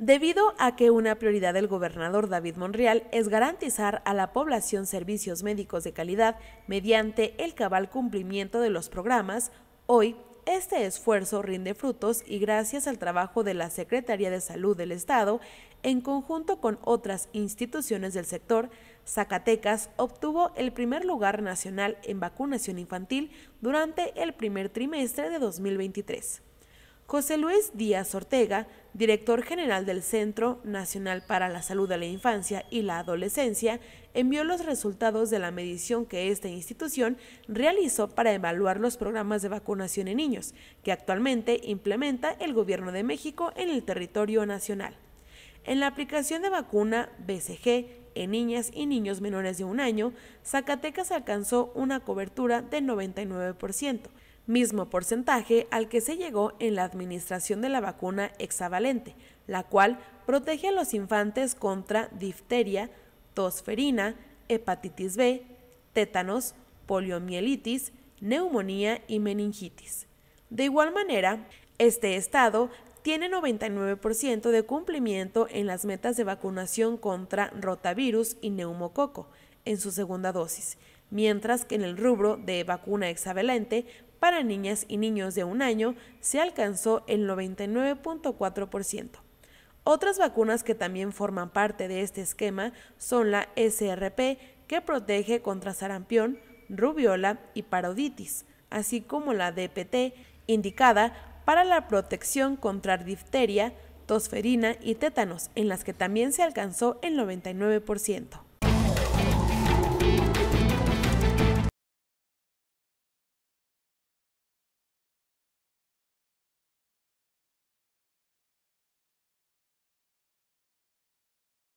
Debido a que una prioridad del gobernador David Monreal es garantizar a la población servicios médicos de calidad mediante el cabal cumplimiento de los programas, hoy este esfuerzo rinde frutos y gracias al trabajo de la Secretaría de Salud del Estado, en conjunto con otras instituciones del sector, Zacatecas obtuvo el primer lugar nacional en vacunación infantil durante el primer trimestre de 2023. José Luis Díaz Ortega, director general del Centro Nacional para la Salud de la Infancia y la Adolescencia, envió los resultados de la medición que esta institución realizó para evaluar los programas de vacunación en niños que actualmente implementa el Gobierno de México en el territorio nacional. En la aplicación de vacuna BCG en niñas y niños menores de un año, Zacatecas alcanzó una cobertura del 99% mismo porcentaje al que se llegó en la administración de la vacuna hexavalente, la cual protege a los infantes contra difteria, tosferina, hepatitis B, tétanos, poliomielitis, neumonía y meningitis. De igual manera, este estado tiene 99% de cumplimiento en las metas de vacunación contra rotavirus y neumococo en su segunda dosis, mientras que en el rubro de vacuna hexavalente para niñas y niños de un año se alcanzó el 99.4%. Otras vacunas que también forman parte de este esquema son la SRP, que protege contra sarampión, rubiola y paroditis, así como la DPT, indicada para la protección contra difteria, tosferina y tétanos, en las que también se alcanzó el 99%.